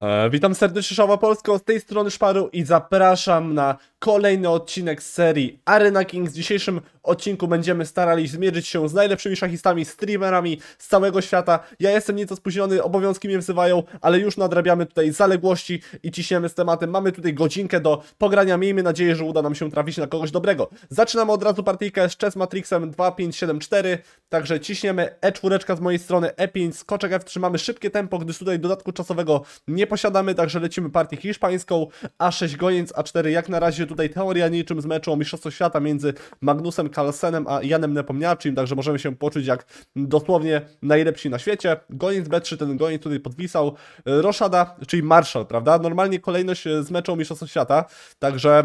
E, witam serdecznie Szała Polsko, z tej strony Szparu i zapraszam na kolejny odcinek z serii Arena Kings. W dzisiejszym odcinku będziemy starali zmierzyć się z najlepszymi szachistami, streamerami z całego świata. Ja jestem nieco spóźniony, obowiązki mnie wzywają, ale już nadrabiamy tutaj zaległości i ciśniemy z tematem. Mamy tutaj godzinkę do pogrania. Miejmy nadzieję, że uda nam się trafić na kogoś dobrego. Zaczynamy od razu partyjkę z Chess Matrixem 2574, także ciśniemy E4 z mojej strony, E5, skoczek F3. Mamy szybkie tempo, gdyż tutaj dodatku czasowego nie posiadamy, także lecimy partię hiszpańską. A6 goniec, A4 jak na razie tu tutaj teoria niczym z meczu o Mistrzostwo Świata między Magnusem Carlsenem a Janem Nepomniaczym, także możemy się poczuć jak dosłownie najlepsi na świecie. Goniec B3, ten goniec tutaj podpisał Roszada, czyli Marszal, prawda? Normalnie kolejność z meczu o Mistrzostwo Świata, także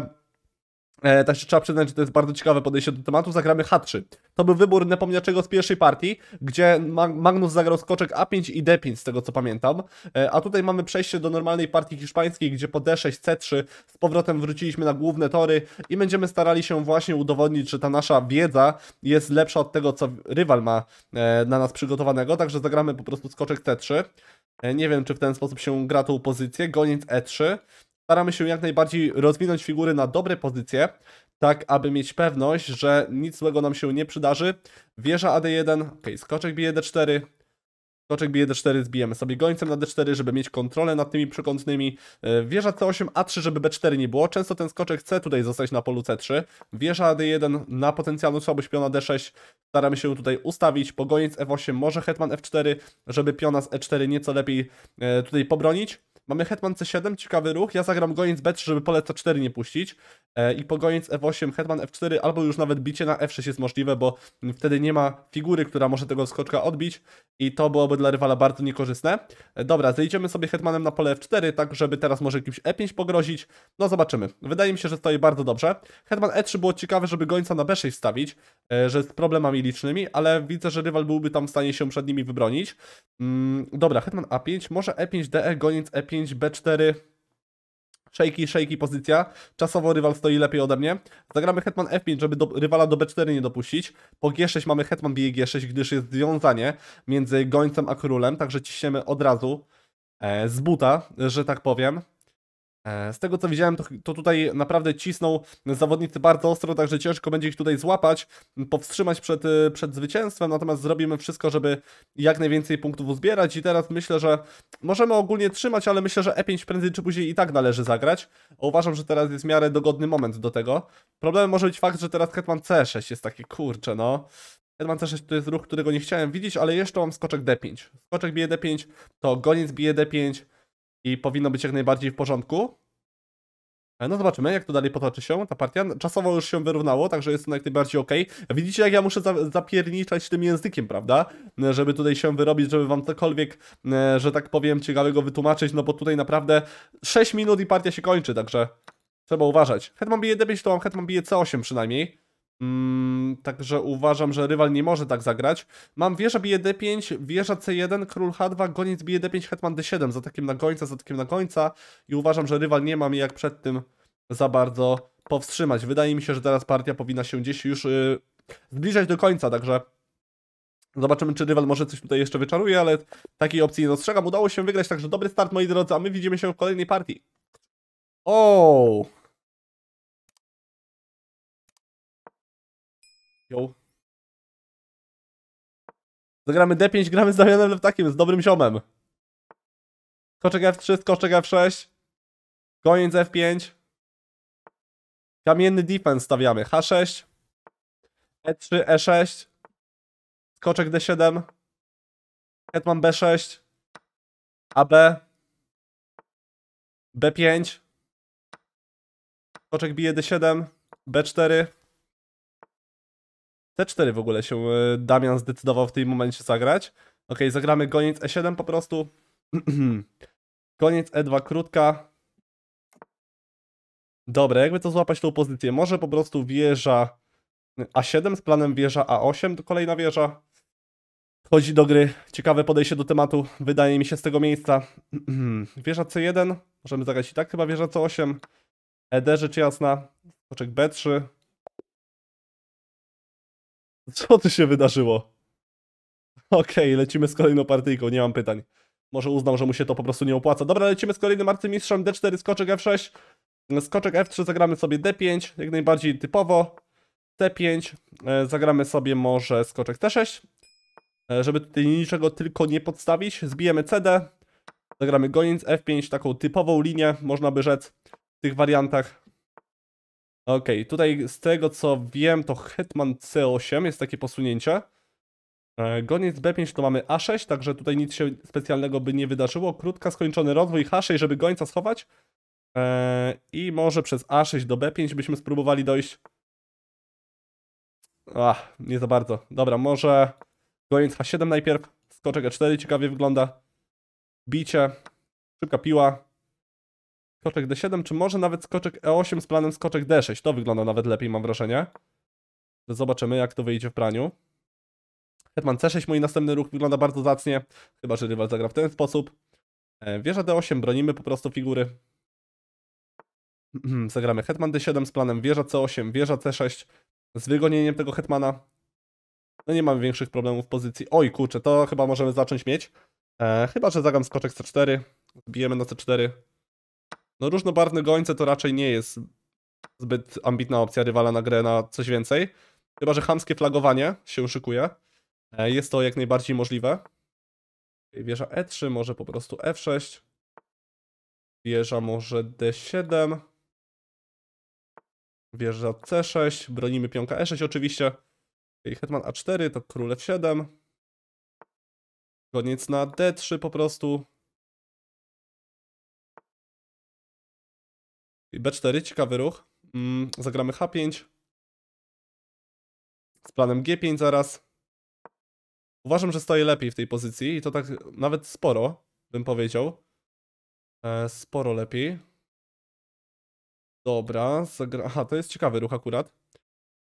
E, także trzeba przyznać, że to jest bardzo ciekawe podejście do tematu. Zagramy H3. To był wybór Nepomniaczego z pierwszej partii, gdzie Magnus zagrał skoczek A5 i D5, z tego co pamiętam. E, a tutaj mamy przejście do normalnej partii hiszpańskiej, gdzie po D6, C3 z powrotem wróciliśmy na główne tory i będziemy starali się właśnie udowodnić, że ta nasza wiedza jest lepsza od tego, co rywal ma e, na nas przygotowanego. Także zagramy po prostu skoczek C3. E, nie wiem, czy w ten sposób się gra tą pozycję. Goniec E3 staramy się jak najbardziej rozwinąć figury na dobre pozycje, tak aby mieć pewność, że nic złego nam się nie przydarzy. Wieża AD1, ok, skoczek bije D4, skoczek bije D4, zbijemy sobie gońcem na D4, żeby mieć kontrolę nad tymi przekątnymi. E, wieża C8, A3, żeby B4 nie było. Często ten skoczek C tutaj zostać na polu C3. Wieża AD1 na potencjalną słabość piona D6. Staramy się tutaj ustawić. Pogoniec F8, może hetman F4, żeby piona z E4 nieco lepiej e, tutaj pobronić. Mamy Hetman C7, ciekawy ruch. Ja zagram goniec B3, żeby pole C4 nie puścić. E, I po goniec F8, Hetman F4, albo już nawet bicie na F6 jest możliwe, bo wtedy nie ma figury, która może tego skoczka odbić. I to byłoby dla rywala bardzo niekorzystne. E, dobra, zejdziemy sobie Hetmanem na pole F4, tak żeby teraz może jakimś E5 pogrozić. No zobaczymy. Wydaje mi się, że stoi bardzo dobrze. Hetman E3 było ciekawe, żeby gońca na B6 stawić, e, że z problemami licznymi, ale widzę, że rywal byłby tam w stanie się przed nimi wybronić. Mm, dobra, Hetman A5, może E5, DE, goniec E5, b 4 Szejki, szejki pozycja. Czasowo rywal stoi lepiej ode mnie. Zagramy hetman F5, żeby do, rywala do B4 nie dopuścić. Po G6 mamy hetman bije G6, gdyż jest związanie między gońcem a królem, także ciśniemy od razu e, z buta, że tak powiem. E, z tego co widziałem, to, to, tutaj naprawdę cisną zawodnicy bardzo ostro, także ciężko będzie ich tutaj złapać, powstrzymać przed, e, przed zwycięstwem, natomiast zrobimy wszystko, żeby jak najwięcej punktów uzbierać i teraz myślę, że możemy ogólnie trzymać, ale myślę, że E5 prędzej czy później i tak należy zagrać. Uważam, że teraz jest w miarę dogodny moment do tego. Problemem może być fakt, że teraz hetman C6 jest takie kurcze, no. Hetman C6 to jest ruch, którego nie chciałem widzieć, ale jeszcze mam skoczek D5. Skoczek bije D5, to goniec bije D5, i powinno być jak najbardziej w porządku. E, no zobaczymy, jak to dalej potoczy się ta partia. Czasowo już się wyrównało, także jest to jak najbardziej ok. Widzicie, jak ja muszę za zapierniczać tym językiem, prawda? E, żeby tutaj się wyrobić, żeby wam cokolwiek, e, że tak powiem, ciekawego wytłumaczyć, no bo tutaj naprawdę 6 minut i partia się kończy, także trzeba uważać. Hetman bije D5, to mam Hetman bije C8 przynajmniej. Mm, także uważam, że rywal nie może tak zagrać. Mam wieża bije d5, wieża c1, król h2, goniec bije d5, hetman d7, za takim na gońca, za takim na gońca i uważam, że rywal nie ma mi jak przed tym za bardzo powstrzymać. Wydaje mi się, że teraz partia powinna się gdzieś już yy, zbliżać do końca, także zobaczymy, czy rywal może coś tutaj jeszcze wyczaruje, ale takiej opcji nie dostrzegam. Udało się wygrać, także dobry start, moi drodzy, a my widzimy się w kolejnej partii. Oh! Yo. Zagramy D5, gramy z Damianem takim, z dobrym ziomem. Koczek F3, skoczek F6. Koniec F5. Kamienny defense stawiamy. H6. E3, E6. Skoczek D7. Hetman B6. AB. B5. Skoczek bije D7. B4. C4 w ogóle się e, Damian zdecydował w tym momencie zagrać. Ok, zagramy goniec E7 po prostu. goniec E2 krótka. Dobra, jakby to złapać tą pozycję? Może po prostu wieża A7 z planem wieża A8, to kolejna wieża. Chodzi do gry. Ciekawe podejście do tematu, wydaje mi się, z tego miejsca. wieża C1, możemy zagrać i tak chyba wieża C8. ED rzecz jasna, skoczek B3, co ty się wydarzyło? Okej, okay, lecimy z kolejną partyjką, nie mam pytań. Może uznam, że mu się to po prostu nie opłaca. Dobra, lecimy z kolejnym arcymistrzem. D4, skoczek F6. Skoczek F3, zagramy sobie D5, jak najbardziej typowo. T5, e, zagramy sobie może skoczek T6, e, żeby tutaj niczego tylko nie podstawić. Zbijemy CD, zagramy goniec F5, taką typową linię, można by rzec, w tych wariantach. Okej, okay, tutaj z tego co wiem, to Hetman C8 jest takie posunięcie. E, goniec B5 to mamy A6, także tutaj nic się specjalnego by nie wydarzyło. Krótka, skończony rozwój H6, żeby gońca schować. E, I może przez A6 do B5 byśmy spróbowali dojść. Ach, nie za bardzo. Dobra, może goniec H7 najpierw. Skoczek E4 ciekawie wygląda. Bicie. Szybka piła skoczek D7, czy może nawet skoczek E8 z planem skoczek D6. To wygląda nawet lepiej, mam wrażenie. Zobaczymy, jak to wyjdzie w praniu. Hetman C6, mój następny ruch wygląda bardzo zacnie, chyba że rywal zagra w ten sposób. E, wieża D8, bronimy po prostu figury. Zagramy Hetman D7 z planem wieża C8, wieża C6 z wygonieniem tego Hetmana. No nie mamy większych problemów w pozycji. Oj kurczę, to chyba możemy zacząć mieć. E, chyba, że zagram skoczek C4, bijemy na C4. No różnobarwne gońce to raczej nie jest zbyt ambitna opcja rywala na grę na coś więcej. Chyba, że chamskie flagowanie się uszykuje. E, jest to jak najbardziej możliwe. Wieża E3, może po prostu F6. Wieża może D7. Wieża C6. Bronimy pionka E6 oczywiście. I hetman A4 to król F7. Koniec na D3 po prostu. B4, ciekawy ruch. Mm, zagramy H5. Z planem G5 zaraz. Uważam, że stoję lepiej w tej pozycji i to tak nawet sporo, bym powiedział. E, sporo lepiej. Dobra, zagra... Aha, to jest ciekawy ruch akurat.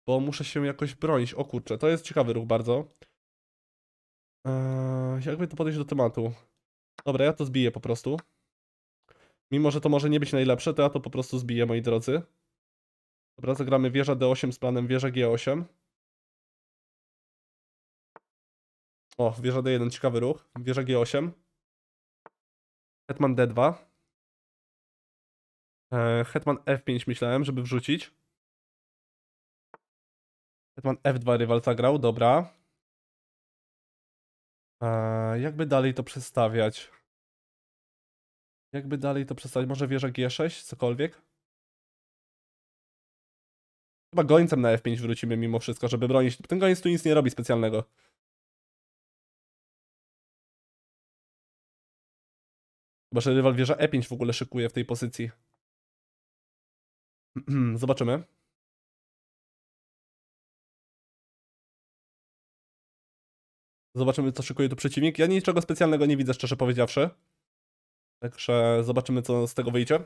Bo muszę się jakoś bronić. O kurczę, to jest ciekawy ruch bardzo. E, jakby to podejść do tematu. Dobra, ja to zbiję po prostu. Mimo, że to może nie być najlepsze, to ja to po prostu zbiję, moi drodzy. Dobra, zagramy wieża D8 z planem wieża G8. O, wieża D1, ciekawy ruch. Wieża G8. Hetman D2. E, Hetman F5 myślałem, żeby wrzucić. Hetman F2 rywal zagrał, dobra. E, jakby dalej to przestawiać? Jakby dalej to przestać. Może wieża G6, cokolwiek? Chyba gońcem na F5 wrócimy mimo wszystko, żeby bronić. Ten gońc tu nic nie robi specjalnego. Chyba, że rywal wieża E5 w ogóle szykuje w tej pozycji. Zobaczymy. Zobaczymy, co szykuje tu przeciwnik. Ja niczego specjalnego nie widzę, szczerze powiedziawszy. Także zobaczymy, co z tego wyjdzie.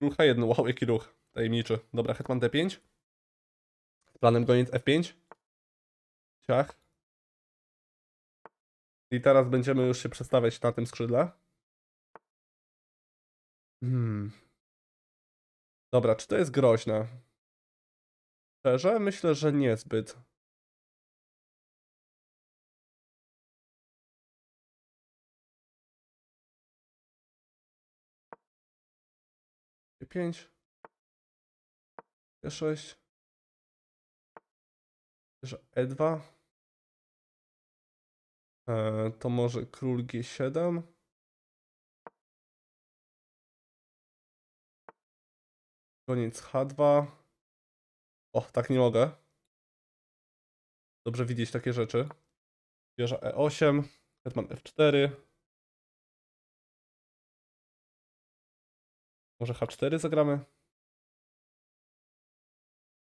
Ruch H1, wow, jaki ruch. Tajemniczy. Dobra, hetman D5. Planem goniec F5. Ciach. I teraz będziemy już się przestawiać na tym skrzydle. Hmm. Dobra, czy to jest groźne? Szczerze? Myślę, że niezbyt. pięć, 5 G6, E2, e, to może król G7, koniec H2, o, tak nie mogę, dobrze widzieć takie rzeczy, wieża E8, hetman F4, Może H4 zagramy?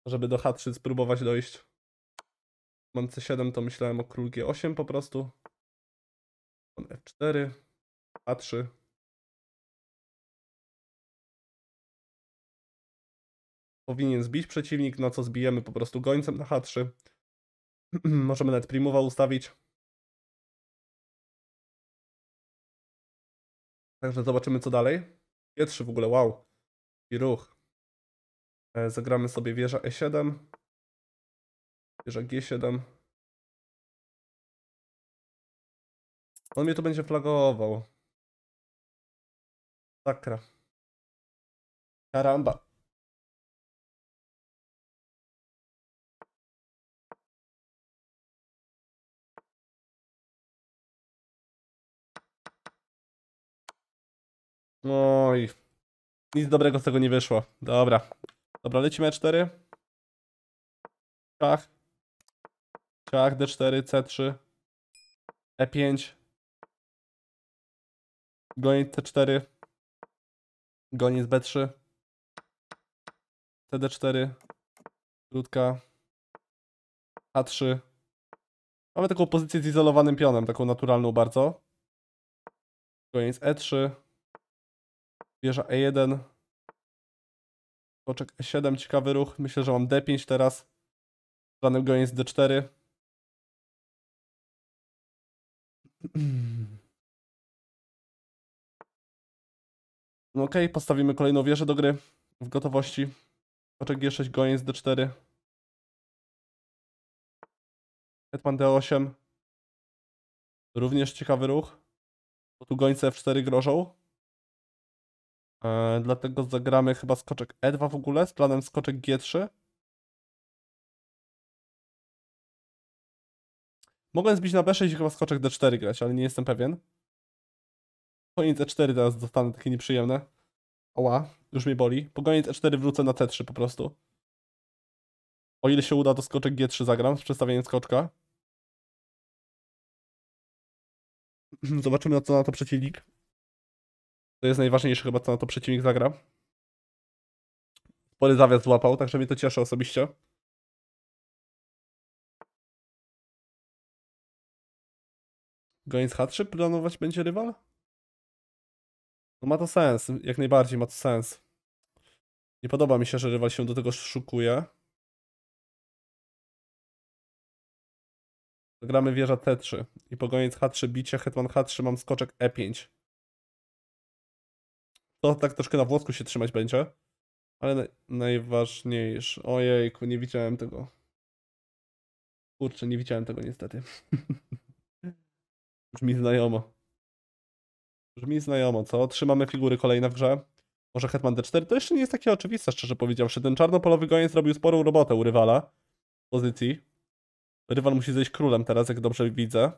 Żeby do H3 spróbować dojść. Mam C7, to myślałem o król G8 po prostu. On F4, A3. Powinien zbić przeciwnik, na co zbijemy po prostu gońcem na H3. Możemy nawet primowa ustawić. Także zobaczymy co dalej. Pietrzy w ogóle, wow. I ruch. E, zagramy sobie wieża E7. Wieża G7. On mnie tu będzie flagował. Sakra. Karamba. Oj. Nic dobrego z tego nie wyszło. Dobra. Dobra, lecimy E4. Szach. Szach, D4, C3. E5. Goniec C4. Goniec B3. CD4. Krótka. A3. Mamy taką pozycję z izolowanym pionem, taką naturalną bardzo. Goniec E3. Wieża E1. Oczek E7, ciekawy ruch. Myślę, że mam D5 teraz. Planem goniec D4. No okej, okay, postawimy kolejną wieżę do gry w gotowości. Oczek G6, goniec D4. Hetman D8. Również ciekawy ruch. Bo tu gońce F4 grożą. E, dlatego zagramy chyba skoczek E2 w ogóle z planem skoczek G3. Mogłem zbić na B6 i chyba skoczek D4 grać, ale nie jestem pewien. Koniec E4 teraz dostanę takie nieprzyjemne. Oła, już mnie boli. Pogoniec E4 wrócę na C3 po prostu. O ile się uda, to skoczek G3 zagram z przestawieniem skoczka. Zobaczymy, na co na to przeciwnik. To jest najważniejsze chyba, co na to przeciwnik zagra. Spory zawias złapał, także mnie to cieszy osobiście. Goins H3 planować będzie rywal? No ma to sens, jak najbardziej ma to sens. Nie podoba mi się, że rywal się do tego szukuje. Zagramy wieża T3 i po goniec H3 bicie, hetman H3 mam skoczek E5. To tak troszkę na włosku się trzymać będzie. Ale naj, najważniejsze. Ojejku, nie widziałem tego. Kurczę, nie widziałem tego niestety. Brzmi znajomo. Brzmi znajomo, co? Trzymamy figury kolejne w grze. Może Hetman D4 to jeszcze nie jest takie oczywiste, szczerze powiedziawszy. Ten czarnopolowy goniec zrobił sporą robotę u rywala. Pozycji. Rywal musi zejść królem teraz, jak dobrze widzę.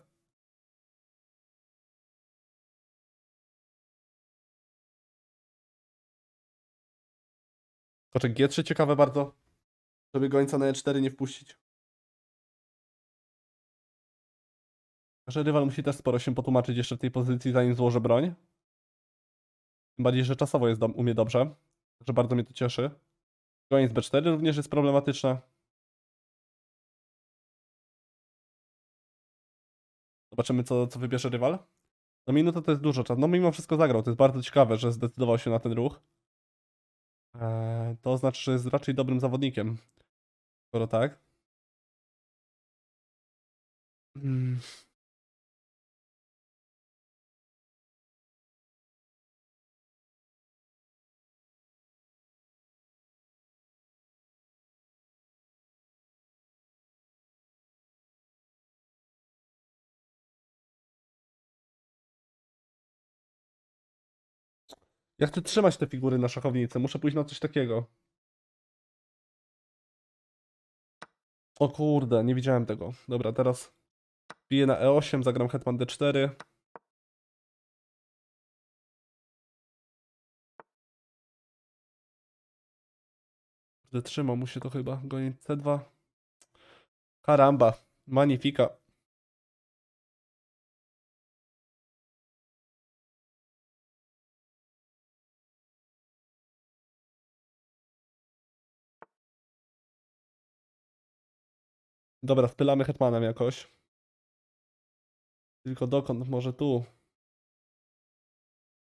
Koczek G3 ciekawe bardzo. Żeby gońca na E4 nie wpuścić. Że rywal musi też sporo się potłumaczyć jeszcze w tej pozycji, zanim złoży broń. Tym bardziej, że czasowo jest do, dobrze. Także bardzo mnie to cieszy. Goniec B4 również jest problematyczne. Zobaczymy, co, co wybierze rywal. No minuta to jest dużo czasu. No mimo wszystko zagrał. To jest bardzo ciekawe, że zdecydował się na ten ruch. E, to znaczy, że jest raczej dobrym zawodnikiem. Skoro tak. Hmm. Ja chcę trzymać te figury na szachownicy. Muszę pójść na coś takiego. O kurde, nie widziałem tego. Dobra, teraz piję na E8, zagram hetman D4. Kurde, trzymał mu się to chyba. Gonić C2. Karamba, magnifika. Dobra, spylamy Hetmanem jakoś. Tylko dokąd? Może tu.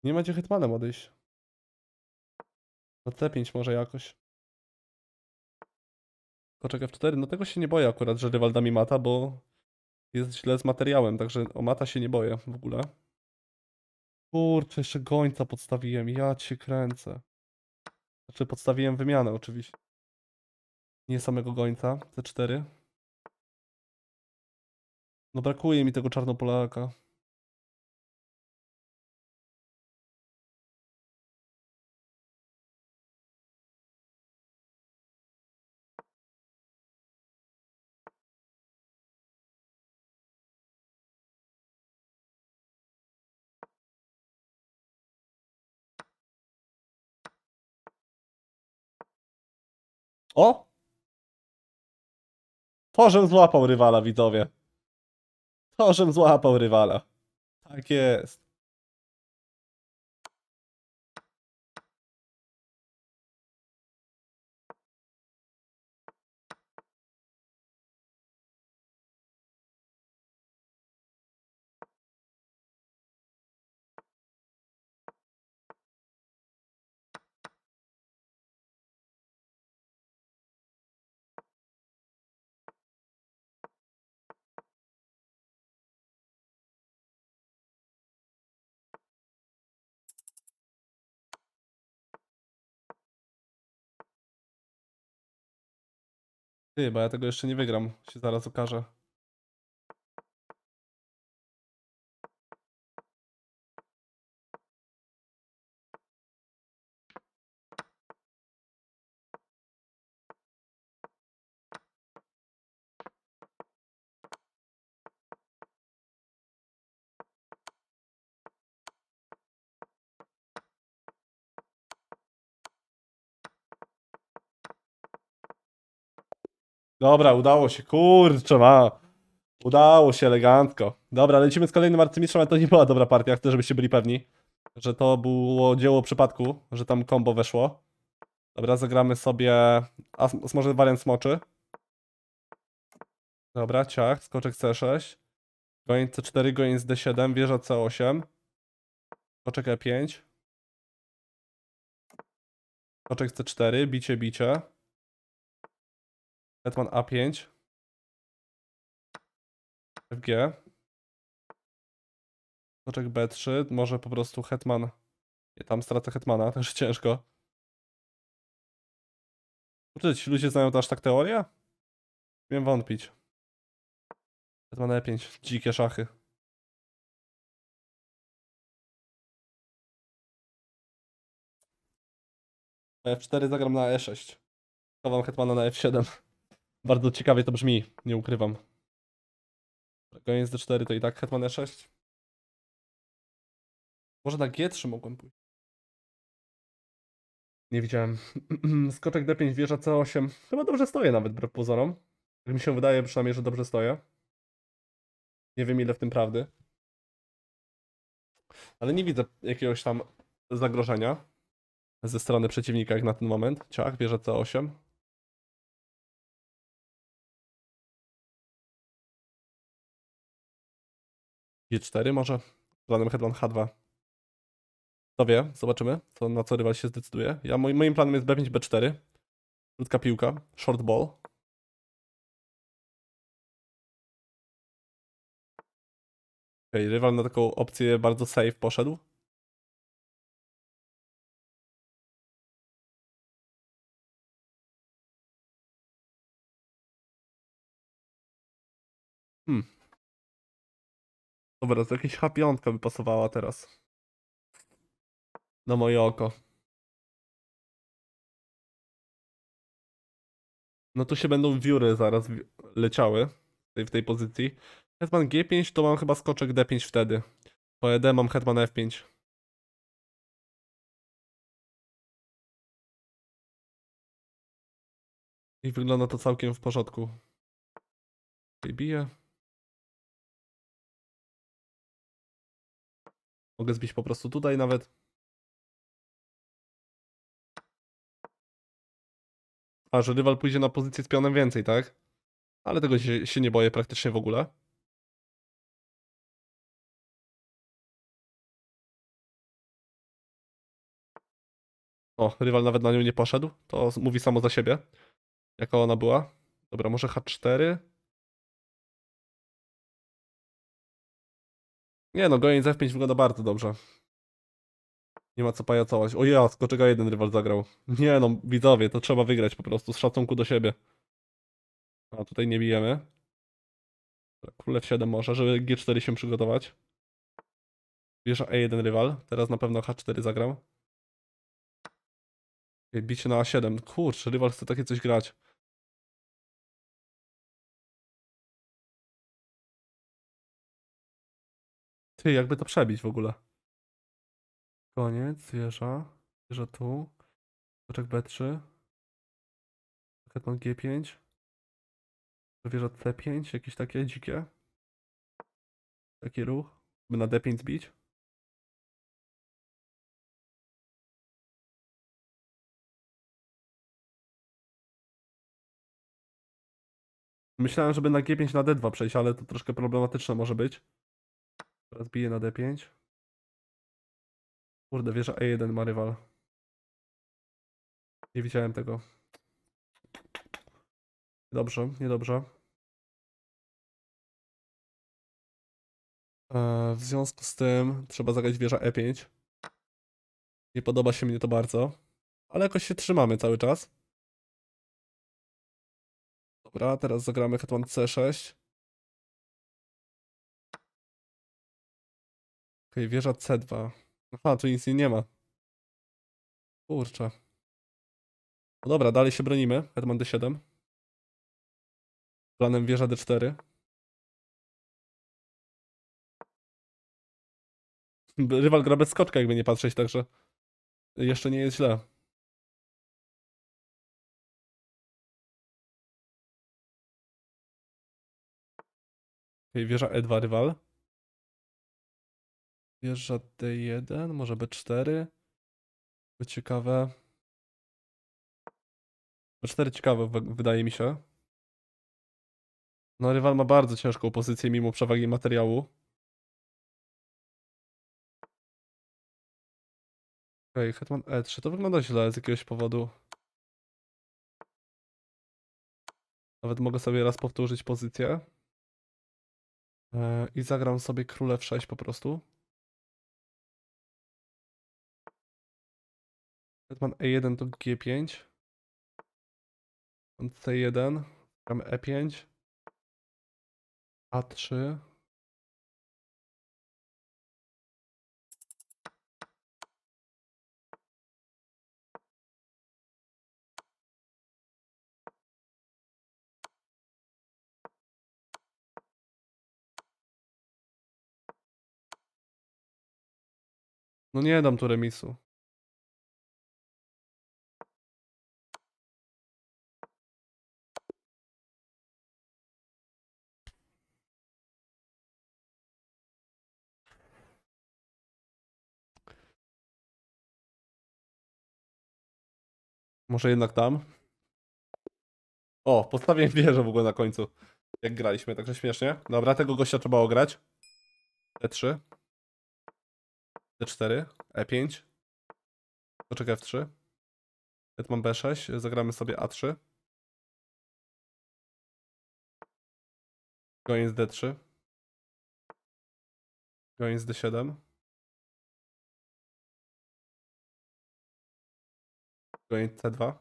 Nie macie Hetmanem odejść. Na C5 może jakoś. Koczek F4. No tego się nie boję akurat, że rywal da mi mata, bo jest źle z materiałem, także o mata się nie boję w ogóle. Kurczę, jeszcze gońca podstawiłem. Ja cię kręcę. Znaczy podstawiłem wymianę oczywiście. Nie samego gońca. C4. No brakuje mi tego czarnopolaka. O! Pożem złapał rywala, widzowie. To, żem złapał rywala. Tak jest. Ty, bo ja tego jeszcze nie wygram. Się zaraz okaże. Dobra, udało się. Kurczę, ma. Udało się elegancko. Dobra, lecimy z kolejnym arcymistrzem, ale to nie była dobra partia. Chcę, żebyście byli pewni, że to było dzieło przypadku, że tam combo weszło. Dobra, zagramy sobie... A może wariant smoczy? Dobra, ciach, skoczek C6. Goń C4, goń z D7, wieża C8. Skoczek E5. Skoczek C4, bicie, bicie. Hetman A5. FG. Koczek B3. Może po prostu Hetman... Nie, tam strata Hetmana, także ciężko. Czy ci ludzie znają to aż tak teorię? Wiem wątpić. Hetman E5. Dzikie szachy. F4 zagram na E6. Chowam Hetmana na F7. Bardzo ciekawie to brzmi, nie ukrywam. Goniec D4 to i tak Hetman E6. Może na G3 mogłem pójść. Nie widziałem. Skoczek D5, wieża C8. Chyba dobrze stoję nawet, wbrew pozorom. Tak mi się wydaje przynajmniej, że dobrze stoję. Nie wiem ile w tym prawdy. Ale nie widzę jakiegoś tam zagrożenia ze strony przeciwnika jak na ten moment. Ciach, wieża C8. G4 może? Planem Headman H2. To wie, zobaczymy, co, na co rywal się zdecyduje. Ja, moim, moim planem jest B5, B4. Krótka piłka, short ball. Okej, okay, rywal na taką opcję bardzo safe poszedł. Hmm. Dobra, to jakieś chapionka by pasowała teraz. Na moje oko. No tu się będą wióry zaraz leciały w tej pozycji. Hetman G5 to mam chyba skoczek D5 wtedy. Po ED mam Hetman F5. I wygląda to całkiem w porządku. Tutaj bije. Mogę zbić po prostu tutaj nawet. A, że rywal pójdzie na pozycję z pionem więcej, tak? Ale tego się, się nie boję praktycznie w ogóle. O, rywal nawet na nią nie poszedł. To mówi samo za siebie. Jaka ona była? Dobra, może H4. Nie no, goniec F5 wygląda bardzo dobrze. Nie ma co pajacować. O jasko, czego jeden rywal zagrał. Nie no, widzowie, to trzeba wygrać po prostu, z szacunku do siebie. A tutaj nie bijemy. Król F7 może, żeby G4 się przygotować. Bierze E1 rywal, teraz na pewno H4 zagrał. Bicie na A7. Kurczę, rywal chce takie coś grać. Ty, jakby to przebić w ogóle. Koniec, wieża. Wieża tu. Koczek B3. Hetman G5. Wieża C5, jakieś takie dzikie. Taki ruch, by na D5 zbić. Myślałem, żeby na G5 na D2 przejść, ale to troszkę problematyczne może być. Teraz bije na D5. Kurde, wieża E1 ma rywal. Nie widziałem tego. Dobrze, niedobrze. E, w związku z tym trzeba zagrać wieża E5. Nie podoba się mnie to bardzo. Ale jakoś się trzymamy cały czas. Dobra, teraz zagramy hetman C6. okay, wieża C2. Aha, tu nic nie ma. Kurczę. No dobra, dalej się bronimy. Hetman D7. Planem wieża D4. Rywal gra bez skoczka, jakby nie patrzeć, także jeszcze nie jest źle. Wieża E2 rywal. Wieża D1, może B4. być ciekawe. B4 ciekawe, wydaje mi się. No, rywal ma bardzo ciężką pozycję mimo przewagi materiału. Okej, okay, Hetman E3. To wygląda źle z jakiegoś powodu. Nawet mogę sobie raz powtórzyć pozycję. Yy, I zagram sobie f 6 po prostu. Hetman E1 to G5. C1, gramy E5. A3. No nie dam tu remisu. Może jednak tam? O, postawiłem wieżę w ogóle na końcu. Jak graliśmy, także śmiesznie. Dobra, tego gościa trzeba ograć. D3. D4. E5. Poczek F3. Hetman B6. Zagramy sobie A3. Goniec D3. Goniec D7. Exploit T2?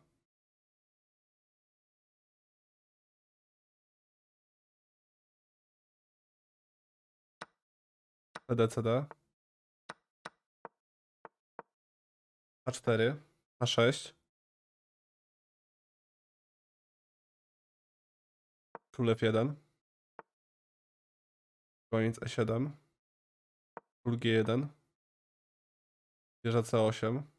CD, CD. A4, A6. Król F1. Koniec E7. Król G1. Wieża C8.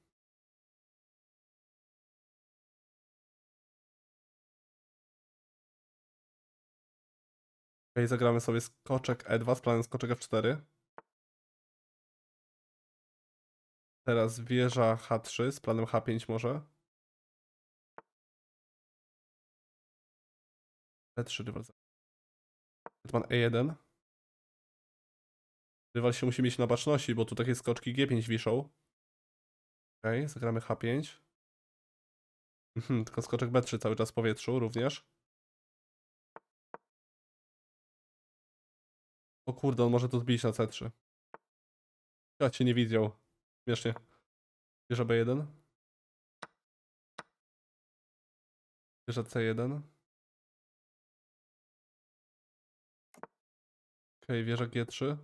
OK, zagramy sobie skoczek E2 z planem skoczek F4. Teraz wieża H3 z planem H5 może. E3 rywal. Hetman E1. Rywal się musi mieć na baczności, bo tu takie skoczki G5 wiszą. Okej, zagramy H5. Mhm, tylko skoczek B3 cały czas w powietrzu również. O kurde, on może to zbić na C3. Ja cię nie widział. Śmiesznie. Wieża B1. Wieża C1. Okej, okay, wieża G3.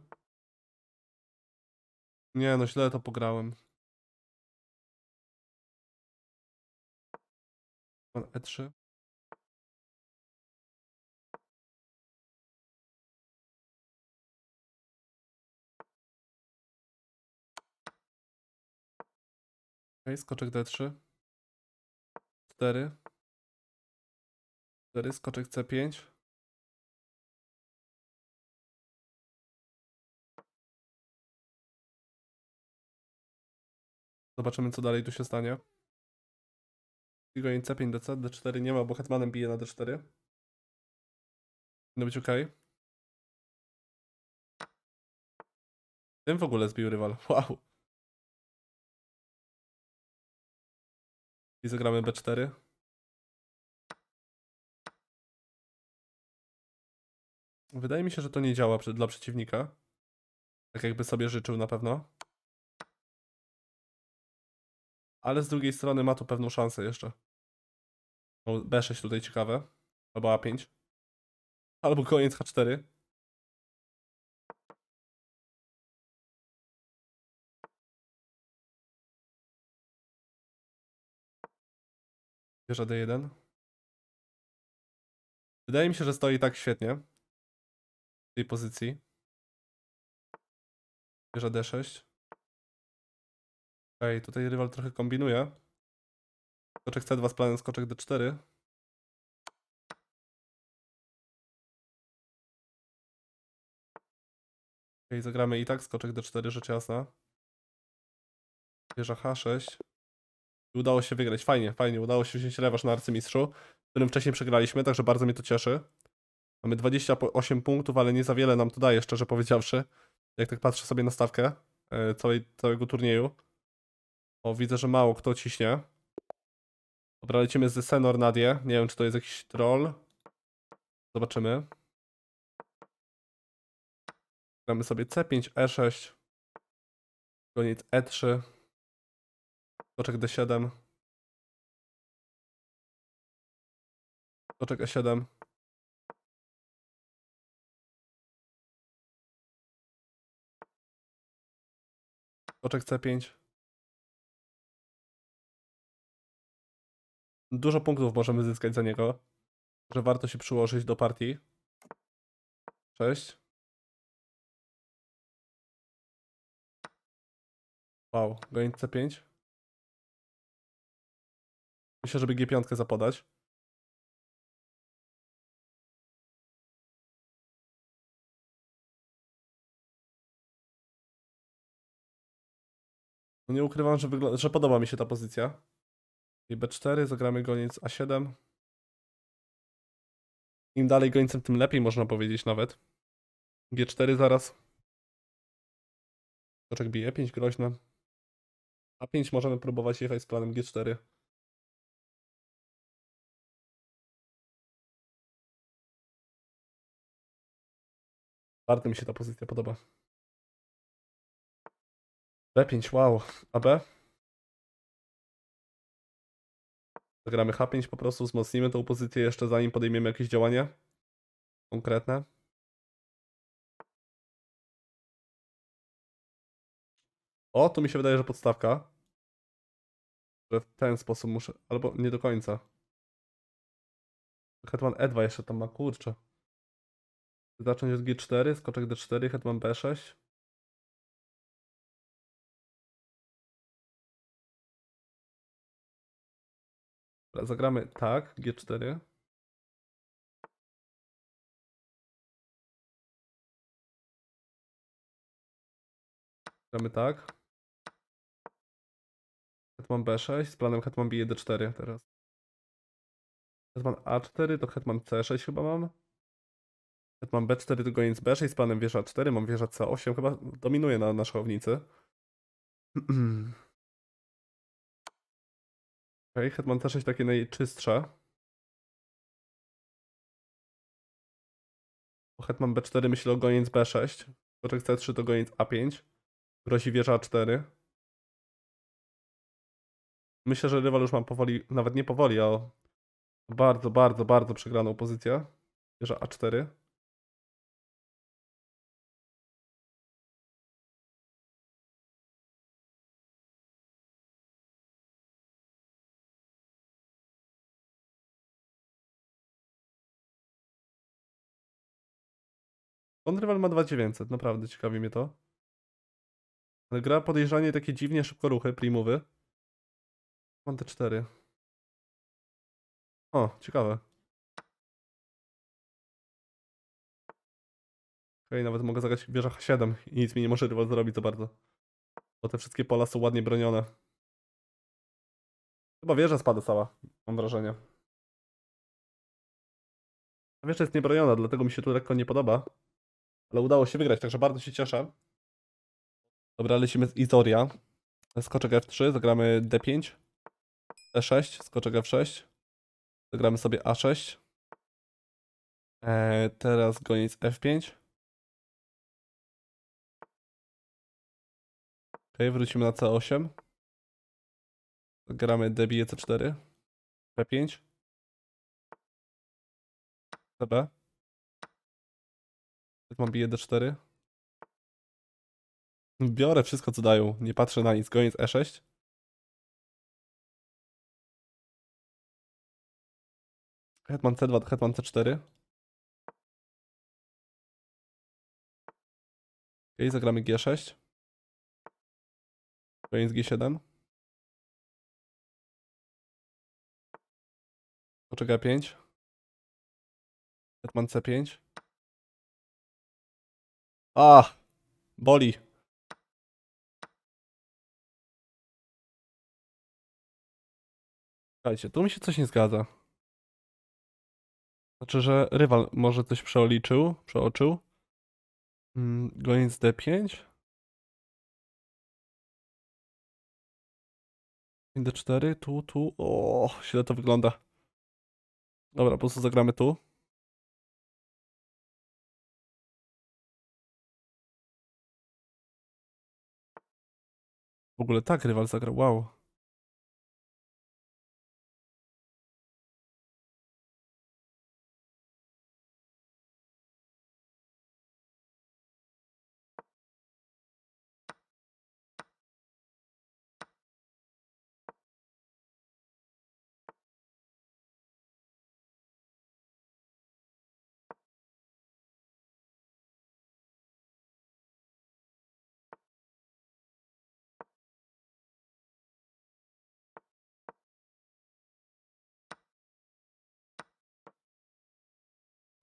Nie, no źle to pograłem. E3. Okej, okay, skoczek D3. 4. 4, skoczek C5. Zobaczymy, co dalej tu się stanie. Figurin C5 do C, D4 nie ma, bo hetmanem bije na D4. Powinno być ok. Tym w ogóle zbił rywal. Wow. I zagramy B4. Wydaje mi się, że to nie działa dla przeciwnika. Tak jakby sobie życzył na pewno. Ale z drugiej strony ma tu pewną szansę jeszcze. B6 tutaj ciekawe. Albo A5. Albo koniec H4. Wieża D1. Wydaje mi się, że stoi tak świetnie. W tej pozycji. Wieża D6. Okej, tutaj rywal trochę kombinuje. Skoczek C2 z planem skoczek D4. Okej, okay, zagramy i tak skoczek D4, rzecz jasna. Wieża H6. I udało się wygrać. Fajnie, fajnie. Udało się wziąć rewanż na arcymistrzu, którym wcześniej przegraliśmy, także bardzo mnie to cieszy. Mamy 28 punktów, ale nie za wiele nam to daje, szczerze powiedziawszy. Jak tak patrzę sobie na stawkę e, całej, całego turnieju. O, widzę, że mało kto ciśnie. Dobra, lecimy z Senor Nadie. Nie wiem, czy to jest jakiś troll. Zobaczymy. Gramy sobie C5, E6. Koniec E3. Oczek D7. oczek E7. oczek C5. Dużo punktów możemy zyskać za niego, że warto się przyłożyć do partii. Cześć. Wow, goń C5. Myślę, żeby G5 zapodać. No nie ukrywam, że, że podoba mi się ta pozycja. I B4, zagramy goniec A7. Im dalej gońcem, tym lepiej, można powiedzieć nawet. G4 zaraz. Toczek bije 5 groźne. A5 możemy próbować jechać z planem G4. Bardzo mi się ta pozycja podoba. B5, wow. A B? Zagramy H5 po prostu, wzmocnimy tą pozycję jeszcze zanim podejmiemy jakieś działanie konkretne. O, tu mi się wydaje, że podstawka. Że w ten sposób muszę, albo nie do końca. Hetman E2 jeszcze tam ma, kurczę. Zacząć od G4, skoczek D4, hetman B6. Zagramy tak, G4. Gramy tak. Hetman B6 z planem hetman bije D4 teraz. Hetman A4 to hetman C6 chyba mam. Mam B4 tu goniec B6 z panem wieża 4, mam wieża C8, chyba dominuje na, na szachownicy. Okej, okay, hetman C6 takie najczystsze. Bo hetman B4 myślę o goniec B6. Koczek C3 to goniec A5. Grozi wieża A4. Myślę, że rywal już ma powoli, nawet nie powoli, a bardzo, bardzo, bardzo przegraną pozycję. Wieża A4. On Rival ma 2900, naprawdę ciekawi mnie to. Ale gra podejrzanie takie dziwnie szybko ruchy, primowy. Mam te cztery. O, ciekawe. Okej, nawet mogę zagrać wieża H7 i nic mi nie może rywal zrobić za bardzo. Bo te wszystkie pola są ładnie bronione. Chyba wieża spada cała, mam wrażenie. Wieża jest niebroniona, dlatego mi się tu lekko nie podoba ale udało się wygrać, także bardzo się cieszę. Dobra, lecimy z Izoria. Skoczek F3, zagramy D5, E6, skoczek F6. Zagramy sobie A6. Eee, teraz goniec F5. Ok, wrócimy na C8. Zagramy D bije C4. P5. CB. Też mam bije D4. Biorę wszystko, co dają. Nie patrzę na nic. Goniec E6. Hetman C2, Hetman C4. Ok, zagramy G6. Koniec G7. Poczekaj 5. Hetman C5. A, boli. Słuchajcie, tu mi się coś nie zgadza. Znaczy, że rywal może coś przeoliczył, przeoczył. Mm, goniec D5. D4, tu, tu. O, źle to wygląda. Dobra, po prostu zagramy tu. W ogóle tak rywal zagrał, wow.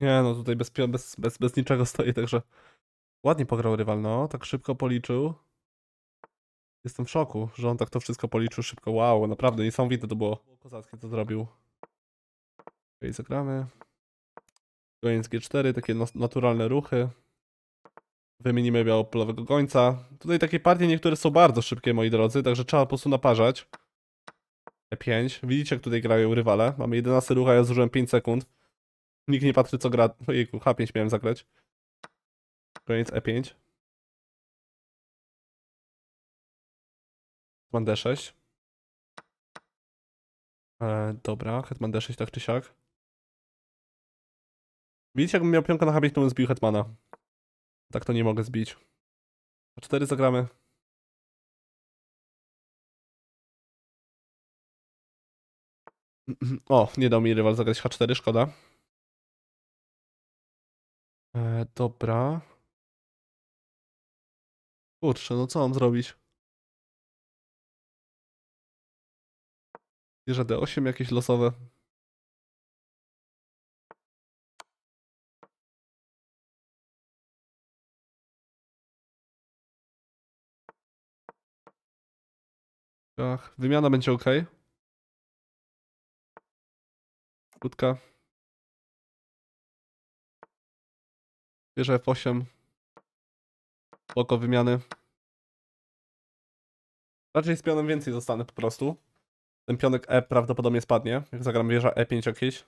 Nie no, tutaj bez, bez, bez, bez niczego stoi, także ładnie pograł rywal, no, tak szybko policzył. Jestem w szoku, że on tak to wszystko policzył szybko. Wow, naprawdę niesamowite to było. Kozackie to zrobił. Okej, zagramy. Goniec G4, takie naturalne ruchy. Wymienimy białopolowego gońca. Tutaj takie partie niektóre są bardzo szybkie, moi drodzy, także trzeba po prostu naparzać. E5. Widzicie, jak tutaj grają rywale. Mamy 11 ruch, a ja zużyłem 5 sekund. Nikt nie patrzy, co gra. Ojejku, H5 miałem zagrać. Koniec E5. Hetman D6. E, dobra, Hetman D6 tak czy siak. Widzicie, jakbym miał pionka na H5, to bym zbił Hetmana. Tak to nie mogę zbić. A 4 zagramy. O, nie dał mi rywal zagrać H4, szkoda. E, dobra. Kurczę, no co mam zrobić? Bierze D8 jakieś losowe. Ach, wymiana będzie ok. Krótka. Bierze F8. Oko wymiany. Raczej z pionem więcej zostanę po prostu. Ten pionek E prawdopodobnie spadnie, jak zagram wieża E5 jakieś.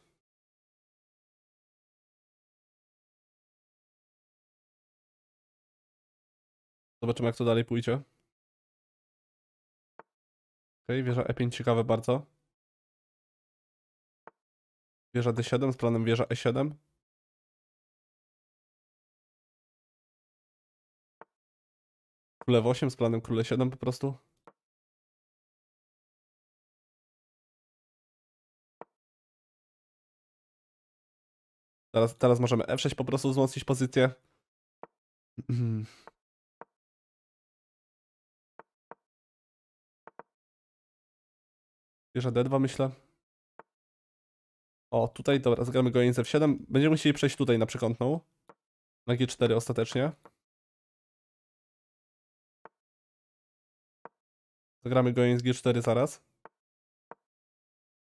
Zobaczymy jak to dalej pójdzie. Okej, okay, wieża E5 ciekawe bardzo. Wieża D7 z planem wieża E7. królew 8 z planem króle 7 po prostu? Teraz, teraz możemy F6 po prostu wzmocnić pozycję. Bierze D2 myślę. O, tutaj, dobra, zagramy goniec F7. Będziemy musieli przejść tutaj na przekątną. Na G4 ostatecznie. Zagramy go z G4 zaraz.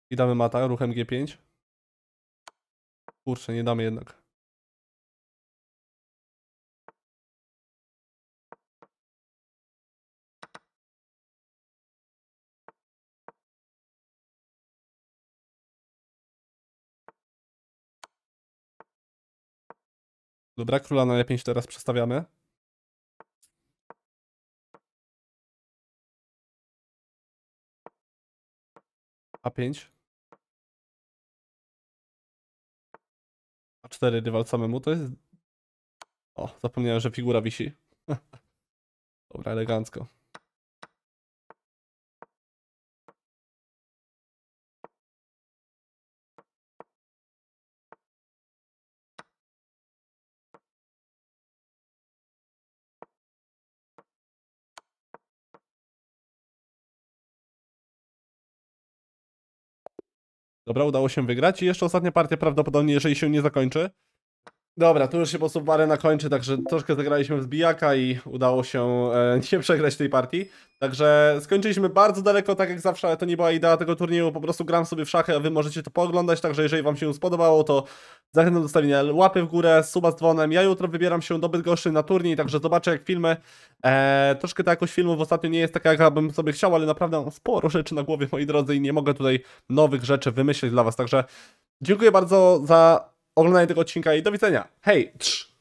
I damy mata ruchem G5. Kurczę, nie damy jednak. Dobra, króla na E5 teraz przestawiamy. A5. A4 rywal samemu to jest... O, zapomniałem, że figura wisi. Dobra, elegancko. Dobra, udało się wygrać i jeszcze ostatnia partia prawdopodobnie, jeżeli się nie zakończy, Dobra, tu już się po prostu arena kończy, także troszkę zagraliśmy w zbijaka i udało się e, nie przegrać tej partii. Także skończyliśmy bardzo daleko, tak jak zawsze, ale to nie była idea tego turnieju, po prostu gram sobie w szachy, a wy możecie to pooglądać, także jeżeli wam się spodobało, to zachęcam do stawienia łapy w górę, suba z dzwonem. Ja jutro wybieram się do Bydgoszczy na turniej, także zobaczę jak filmy. E, troszkę ta jakość filmów ostatnio nie jest taka, bym sobie chciał, ale naprawdę mam sporo rzeczy na głowie, moi drodzy, i nie mogę tutaj nowych rzeczy wymyślić dla was, także dziękuję bardzo za oglądanie tego odcinka i do widzenia. Hej! Trz.